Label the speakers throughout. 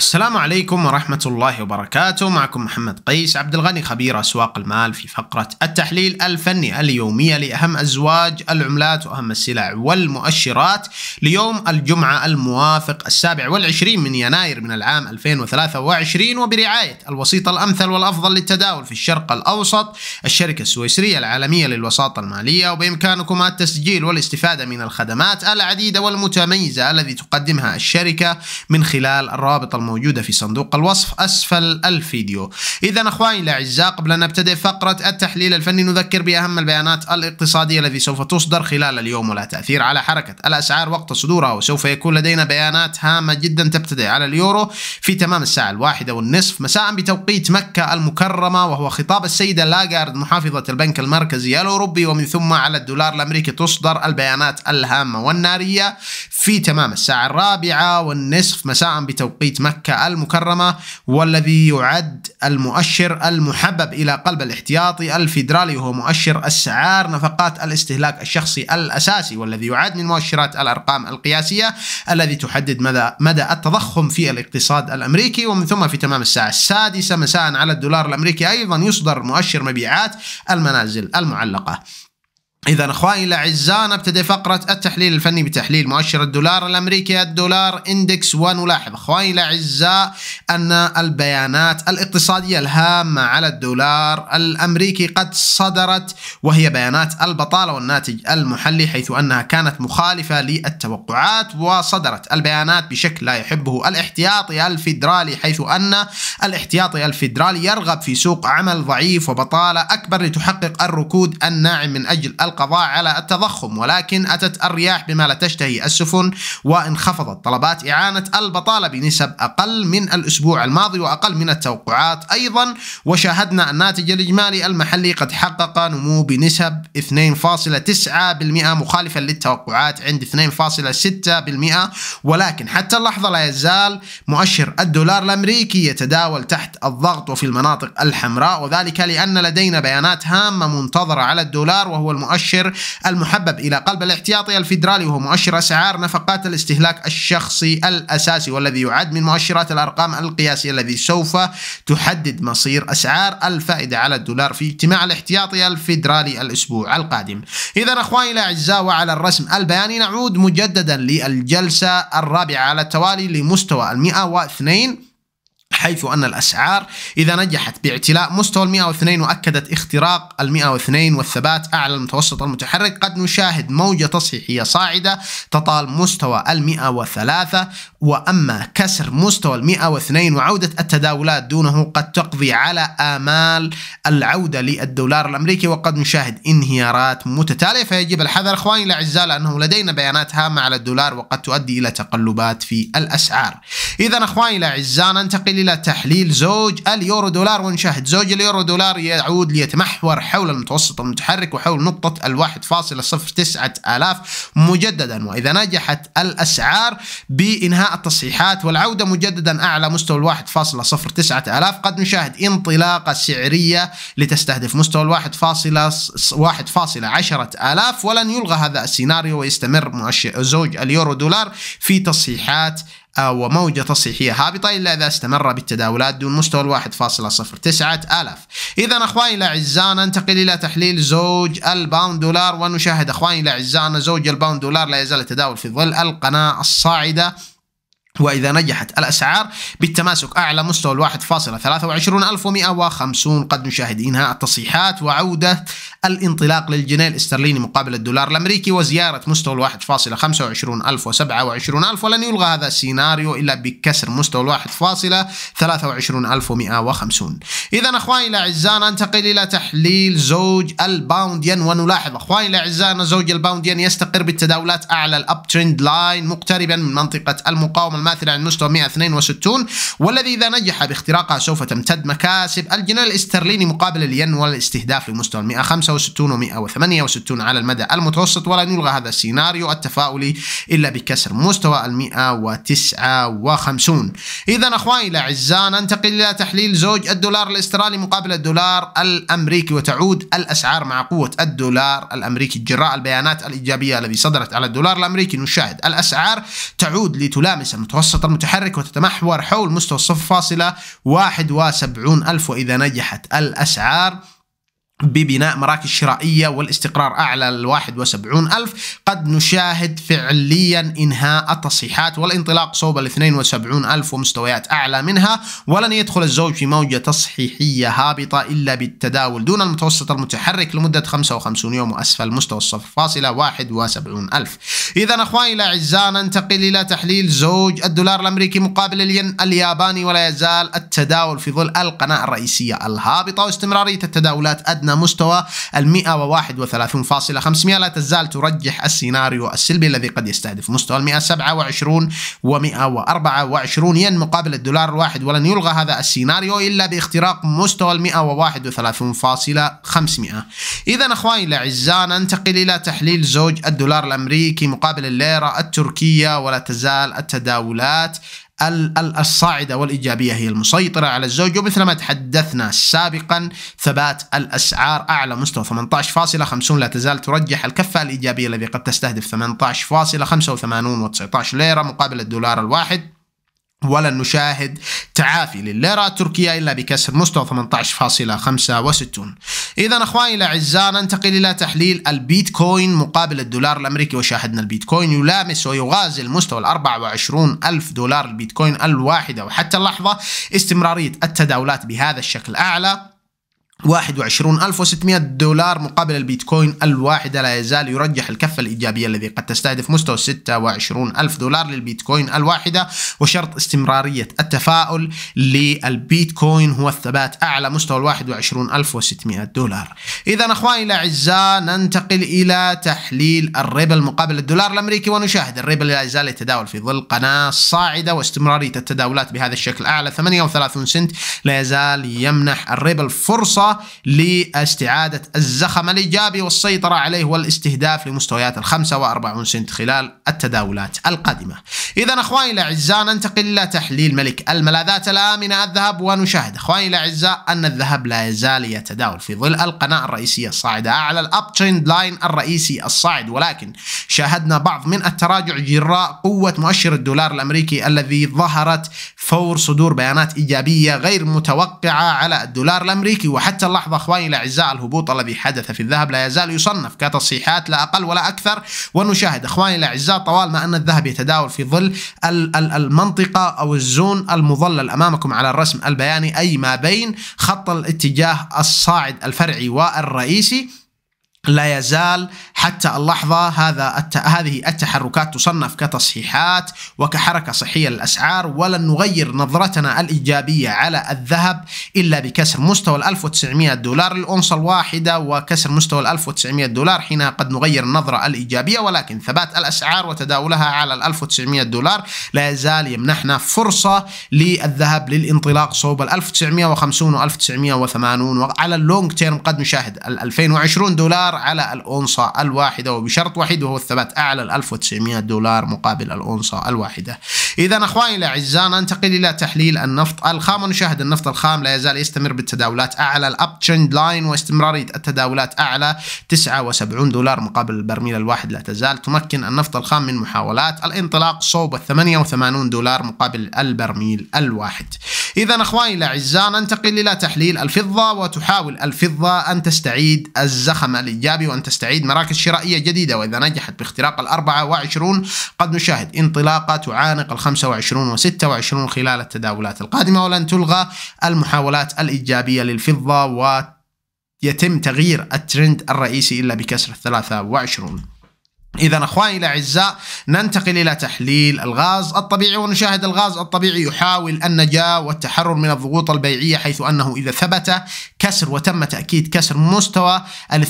Speaker 1: السلام عليكم ورحمة الله وبركاته معكم محمد قيس عبد الغني خبير أسواق المال في فقرة التحليل الفني اليومية لأهم أزواج العملات وأهم السلع والمؤشرات ليوم الجمعة الموافق السابع والعشرين من يناير من العام 2023 وبرعاية الوسيط الأمثل والأفضل للتداول في الشرق الأوسط الشركة السويسرية العالمية للوساطة المالية وبإمكانكم التسجيل والاستفادة من الخدمات العديدة والمتميزة التي تقدمها الشركة من خلال الرابط الم... موجودة في صندوق الوصف أسفل الفيديو إذا أخواني الأعزاء قبل أن نبتدئ فقرة التحليل الفني نذكر بأهم البيانات الاقتصادية التي سوف تصدر خلال اليوم ولا تأثير على حركة الأسعار وقت صدورها وسوف يكون لدينا بيانات هامة جدا تبتدئ على اليورو في تمام الساعة الواحدة والنصف مساء بتوقيت مكة المكرمة وهو خطاب السيدة لاغارد محافظة البنك المركزي الأوروبي ومن ثم على الدولار الأمريكي تصدر البيانات الهامة والنارية في تمام الساعة الرابعة والنصف مساء بتوقيت مكة مكة المكرمة والذي يعد المؤشر المحبب إلى قلب الاحتياطي الفيدرالي وهو مؤشر أسعار نفقات الاستهلاك الشخصي الأساسي والذي يعد من مؤشرات الأرقام القياسية الذي تحدد مدى مدى التضخم في الاقتصاد الأمريكي ومن ثم في تمام الساعة السادسة مساء على الدولار الأمريكي أيضا يصدر مؤشر مبيعات المنازل المعلقة إذا أخواني الأعزاء نبتدي فقرة التحليل الفني بتحليل مؤشر الدولار الأمريكي الدولار إندكس ونلاحظ أخواني الأعزاء أن البيانات الاقتصادية الهامة على الدولار الأمريكي قد صدرت وهي بيانات البطالة والناتج المحلي حيث أنها كانت مخالفة للتوقعات وصدرت البيانات بشكل لا يحبه الاحتياطي الفيدرالي حيث أن الاحتياطي الفيدرالي يرغب في سوق عمل ضعيف وبطالة أكبر لتحقق الركود الناعم من أجل القضاء على التضخم ولكن أتت الرياح بما لا تشتهي السفن وانخفضت طلبات إعانة البطالة بنسب أقل من الأسبوع الماضي وأقل من التوقعات أيضا وشاهدنا الناتج الإجمالي المحلي قد حقق نمو بنسب 2.9% مخالفا للتوقعات عند 2.6% ولكن حتى اللحظة لا يزال مؤشر الدولار الأمريكي يتداول تحت الضغط وفي المناطق الحمراء وذلك لأن لدينا بيانات هامة منتظرة على الدولار وهو المؤشر المؤشر المحبب إلى قلب الاحتياطي الفيدرالي وهو مؤشر أسعار نفقات الاستهلاك الشخصي الأساسي والذي يعد من مؤشرات الأرقام القياسية الذي سوف تحدد مصير أسعار الفائدة على الدولار في اجتماع الاحتياطي الفيدرالي الأسبوع القادم إذا أخواني الأعزاء وعلى الرسم البياني نعود مجددا للجلسة الرابعة على التوالي لمستوى المئة واثنين حيث أن الأسعار إذا نجحت باعتلاء مستوى المئة 102 وأكدت اختراق المئة 102 والثبات أعلى المتوسط المتحرك قد نشاهد موجة تصحيحية صاعدة تطال مستوى المئة 103 وأما كسر مستوى المئة 102 وعودة التداولات دونه قد تقضي على آمال العودة للدولار الأمريكي وقد نشاهد انهيارات متتالية فيجب الحذر إخواني الأعزاء لأنه لدينا بيانات هامة على الدولار وقد تؤدي إلى تقلبات في الأسعار إذا إخواني الأعزاء ننتقل إلى تحليل زوج اليورو دولار ونشاهد زوج اليورو دولار يعود ليتمحور حول المتوسط المتحرك وحول نقطة ال 1.09 آلاف مجددا وإذا نجحت الأسعار بإنهاء التصحيحات والعودة مجددا أعلى مستوى ال 1.09 آلاف قد نشاهد انطلاقة سعرية لتستهدف مستوى ال 1.10 آلاف ولن يلغى هذا السيناريو ويستمر زوج اليورو دولار في تصحيحات أو موجة تصحيحية هابطة إلا إذا استمر بالتداولات دون مستوى تسعة ألف إذا أخواني الأعزاء ننتقل إلى تحليل زوج الباوند دولار ونشاهد أخواني الأعزاء أن زوج الباوند دولار لا يزال التداول في ظل القناة الصاعدة وإذا نجحت الأسعار بالتماسك أعلى مستوى الواحد فاصلة ثلاثة وعشرون ألف ومئة وخمسون قد نشاهد إنهاء التصحيحات وعودة الانطلاق للجنيه الاسترليني مقابل الدولار الأمريكي وزيارة مستوى الواحد فاصلة خمسة وعشرون ألف وسبعة وعشرون ألف ولن يلغى هذا السيناريو إلا بكسر مستوى الواحد فاصلة ثلاثة وعشرون ألف ومئة وخمسون إذا أخواني الأعزاء ننتقل إلى تحليل زوج الباوند ين ونلاحظ أخواني الأعزاء أن زوج الباوند ين يستقر بالتداولات أعلى الأب ترند لاين مقتربا من منطقة المقاومة متماثلة عن مستوى 162 والذي إذا نجح باختراقها سوف تمتد مكاسب الجنيه الاسترليني مقابل الين والاستهداف لمستوى 165 و 168 على المدى المتوسط ولن يلغى هذا السيناريو التفاؤلي إلا بكسر مستوى ال 159 إذا أخواني الأعزاء ننتقل إلى تحليل زوج الدولار الاسترالي مقابل الدولار الأمريكي وتعود الأسعار مع قوة الدولار الأمريكي جراء البيانات الإيجابية التي صدرت على الدولار الأمريكي نشاهد الأسعار تعود لتلامس المتوسط المتوسط المتحرك وتتمحور حول مستوى الصفر فاصلة ألف وإذا نجحت الأسعار ببناء مراكز شرائية والاستقرار أعلى الواحد وسبعون ألف قد نشاهد فعليا إنهاء التصحيحات والانطلاق صوب الاثنين وسبعون ألف ومستويات أعلى منها ولن يدخل الزوج في موجة تصحيحية هابطة إلا بالتداول دون المتوسط المتحرك لمدة 55 يوم وأسفل مستوى الصفر فاصلة واحد وسبعون ألف إذا أخواني الأعزاء ننتقل إلى تحليل زوج الدولار الأمريكي مقابل الين الياباني ولا يزال التداول في ظل القناة الرئيسية الهابطة واستمرارية التداولات أدنى مستوى ال 131.500 لا تزال ترجح السيناريو السلبي الذي قد يستهدف مستوى ال 127 و 124 ين مقابل الدولار الواحد ولن يلغى هذا السيناريو إلا باختراق مستوى ال 131.500 إذا أخواني الأعزاء ننتقل إلى تحليل زوج الدولار الأمريكي مقابل الليرة التركية ولا تزال التداولات الصاعدة والإيجابية هي المسيطرة على الزوج ومثل ما تحدثنا سابقا ثبات الأسعار أعلى مستوى 18.50 لا تزال ترجح الكفة الإيجابية الذي قد تستهدف 18.85 و19 ليرة مقابل الدولار الواحد ولن نشاهد تعافي لليرة التركية إلا بكسر مستوى 18.65 إذا أخواني الأعزاء ننتقل إلى تحليل البيتكوين مقابل الدولار الأمريكي وشاهدنا البيتكوين يلامس ويغازل مستوى ال 24 ألف دولار البيتكوين الواحدة وحتى اللحظة استمرارية التداولات بهذا الشكل أعلى 21600 دولار مقابل البيتكوين الواحدة لا يزال يرجح الكفة الإيجابية الذي قد تستهدف مستوى 26000 دولار للبيتكوين الواحدة وشرط استمرارية التفاؤل للبيتكوين هو الثبات أعلى مستوى 21600 دولار إذا أخواني الأعزاء ننتقل إلى تحليل الريبل مقابل الدولار الأمريكي ونشاهد الريبل لا يزال يتداول في ظل قناة صاعدة واستمرارية التداولات بهذا الشكل أعلى 38 سنت لا يزال يمنح الريبل فرصة لاستعادة الزخم الإيجابي والسيطرة عليه والاستهداف لمستويات ال 45 سنت خلال التداولات القادمة إذا أخواني الأعزاء ننتقل إلى تحليل ملك الملاذات الآمنة الذهب ونشاهد أخواني الأعزاء أن الذهب لا يزال يتداول في ظل القناة الرئيسية الصاعدة أعلى الأب تريند لاين الرئيسي الصاعد ولكن شاهدنا بعض من التراجع جراء قوة مؤشر الدولار الأمريكي الذي ظهرت فور صدور بيانات إيجابية غير متوقعة على الدولار الأمريكي وحتى حتى اللحظة أخواني الأعزاء الهبوط الذي حدث في الذهب لا يزال يصنف كتصحيحات لا أقل ولا أكثر ونشاهد أخواني الأعزاء طوال ما أن الذهب يتداول في ظل المنطقة أو الزون المظلل أمامكم على الرسم البياني أي ما بين خط الاتجاه الصاعد الفرعي والرئيسي لا يزال حتى اللحظة هذا الت... هذه التحركات تصنف كتصحيحات وكحركة صحية للأسعار ولن نغير نظرتنا الإيجابية على الذهب إلا بكسر مستوى ال 1900 دولار للأونصة الواحدة وكسر مستوى ال 1900 دولار حينها قد نغير النظرة الإيجابية ولكن ثبات الأسعار وتداولها على ال 1900 دولار لا يزال يمنحنا فرصة للذهب للانطلاق صوب ال 1950 و 1980 وعلى اللونج تيرم قد نشاهد ال 2020 دولار دولار على الأونصة الواحدة وبشرط واحد وهو الثبات أعلى ال 1900 دولار مقابل الأونصة الواحدة إذا أخواني الأعزاء ننتقل إلى تحليل النفط الخام ونشاهد النفط الخام لا يزال يستمر بالتداولات أعلى الأب تشند لاين واستمرارية التداولات أعلى 79 دولار مقابل البرميل الواحد لا تزال تمكن النفط الخام من محاولات الانطلاق صوب ال 88 دولار مقابل البرميل الواحد إذا أخواني الأعزاء ننتقل إلى تحليل الفضة وتحاول الفضة أن تستعيد الزخم الإيجابي وأن تستعيد مراكز شرائية جديدة وإذا نجحت باختراق الأربعة وعشرون قد نشاهد انطلاقة تعانق الخمسة وعشرون وستة وعشرون خلال التداولات القادمة ولن تلغى المحاولات الإيجابية للفضة و يتم تغيير الترند الرئيسي إلا بكسر الثلاثة وعشرون إذا أخواني الأعزاء ننتقل إلى تحليل الغاز الطبيعي ونشاهد الغاز الطبيعي يحاول النجاة والتحرر من الضغوط البيعية حيث أنه إذا ثبت كسر وتم تأكيد كسر مستوى ال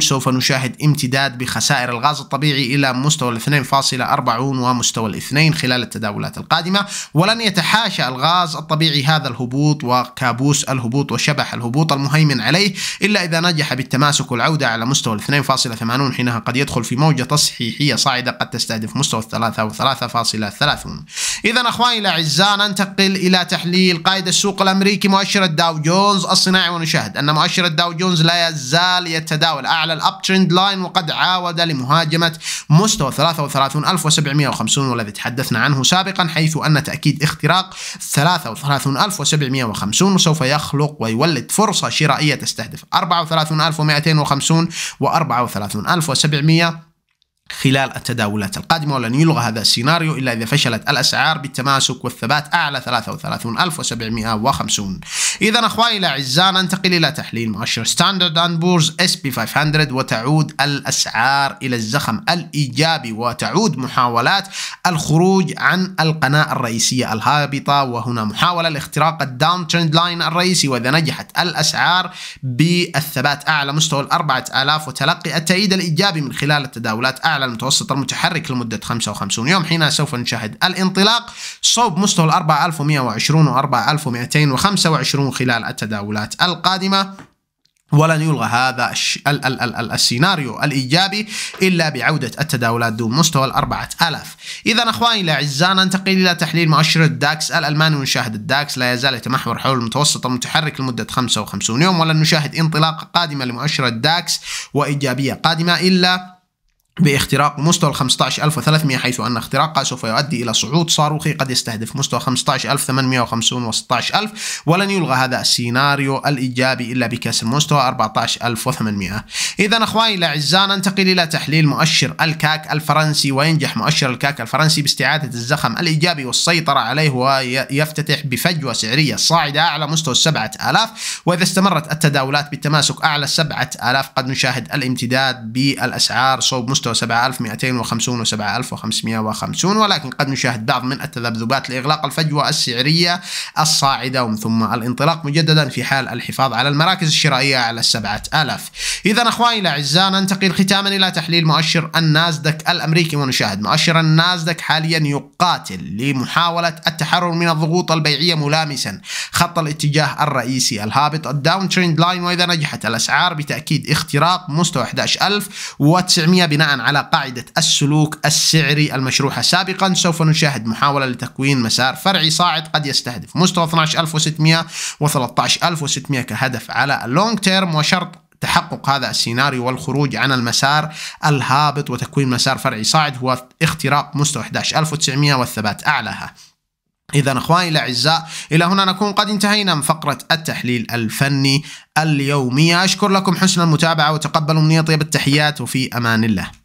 Speaker 1: 2.80 سوف نشاهد امتداد بخسائر الغاز الطبيعي إلى مستوى ال 2.40 ومستوى الاثنين خلال التداولات القادمة ولن يتحاشى الغاز الطبيعي هذا الهبوط وكابوس الهبوط وشبح الهبوط المهيمن عليه إلا إذا نجح بالتماسك والعودة على مستوى ال 2.80 القانون حينها قد يدخل في موجة تصحيحية صاعدة قد تستهدف مستوى الثلاثة أو فاصلة ثلاثون إذا أخواني الأعزاء ننتقل إلى تحليل قائد السوق الأمريكي مؤشر الداو جونز الصناعي ونشاهد أن مؤشر الداو جونز لا يزال يتداول أعلى الأب ترند لاين وقد عاود لمهاجمة مستوى 33750 والذي تحدثنا عنه سابقا حيث أن تأكيد اختراق 33750 سوف يخلق ويولد فرصة شرائية تستهدف 34250 و 34 1700 خلال التداولات القادمة ولن يلغى هذا السيناريو إلا إذا فشلت الأسعار بالتماسك والثبات أعلى 33750 إذا أخواني الأعزاء ننتقل إلى تحليل مؤشر ستاندرد أند بورز اس بي 500 وتعود الأسعار إلى الزخم الإيجابي وتعود محاولات الخروج عن القناة الرئيسية الهابطة وهنا محاولة لاختراق الداون ترند لاين الرئيسي وإذا نجحت الأسعار بالثبات أعلى مستوى ال 4000 وتلقي التأييد الإيجابي من خلال التداولات أعلى على المتوسط المتحرك لمدة 55 يوم حينها سوف نشاهد الانطلاق صوب مستوى ال 4120 و 4225 خلال التداولات القادمة ولن يلغى هذا ال ال ال السيناريو الإيجابي إلا بعودة التداولات دون مستوى الأربعة ألف إذا أخواني الأعزاء ننتقل إلى تحليل مؤشر الداكس الألماني ونشاهد الداكس لا يزال يتمحور حول المتوسط المتحرك لمدة 55 يوم ولن نشاهد انطلاقة قادمة لمؤشر الداكس وإيجابية قادمة إلا باختراق مستوى 15300 حيث أن اختراقها سوف يؤدي إلى صعود صاروخي قد يستهدف مستوى 15850 و 16000 ولن يلغى هذا السيناريو الإيجابي إلا بكسر مستوى 14800 إذا أخواني الأعزاء ننتقل إلى تحليل مؤشر الكاك الفرنسي وينجح مؤشر الكاك الفرنسي باستعادة الزخم الإيجابي والسيطرة عليه ويفتتح بفجوة سعرية صاعدة أعلى مستوى 7000 وإذا استمرت التداولات بالتماسك أعلى 7000 قد نشاهد الامتداد بالأسعار صوب مستوى مستوى 7250 و7550 ولكن قد نشاهد بعض من التذبذبات لإغلاق الفجوة السعرية الصاعدة ومن ثم الانطلاق مجددا في حال الحفاظ على المراكز الشرائية على 7000 إذا أخواني الأعزاء ننتقل ختاما إلى تحليل مؤشر النازدك الأمريكي ونشاهد مؤشر النازدك حاليا يقاتل لمحاولة التحرر من الضغوط البيعية ملامسا خط الاتجاه الرئيسي الهابط الداون تريند لاين وإذا نجحت الأسعار بتأكيد اختراق مستوى 11900 بناء على قاعدة السلوك السعري المشروحة سابقا سوف نشاهد محاولة لتكوين مسار فرعي صاعد قد يستهدف مستوى 12600 و 13600 كهدف على اللونج تيرم وشرط تحقق هذا السيناريو والخروج عن المسار الهابط وتكوين مسار فرعي صاعد هو اختراق مستوى 11900 والثبات أعلاها إذا أخواني الأعزاء إلى هنا نكون قد انتهينا من فقرة التحليل الفني اليومية أشكر لكم حسن المتابعة وتقبلوا مني طيب التحيات وفي أمان الله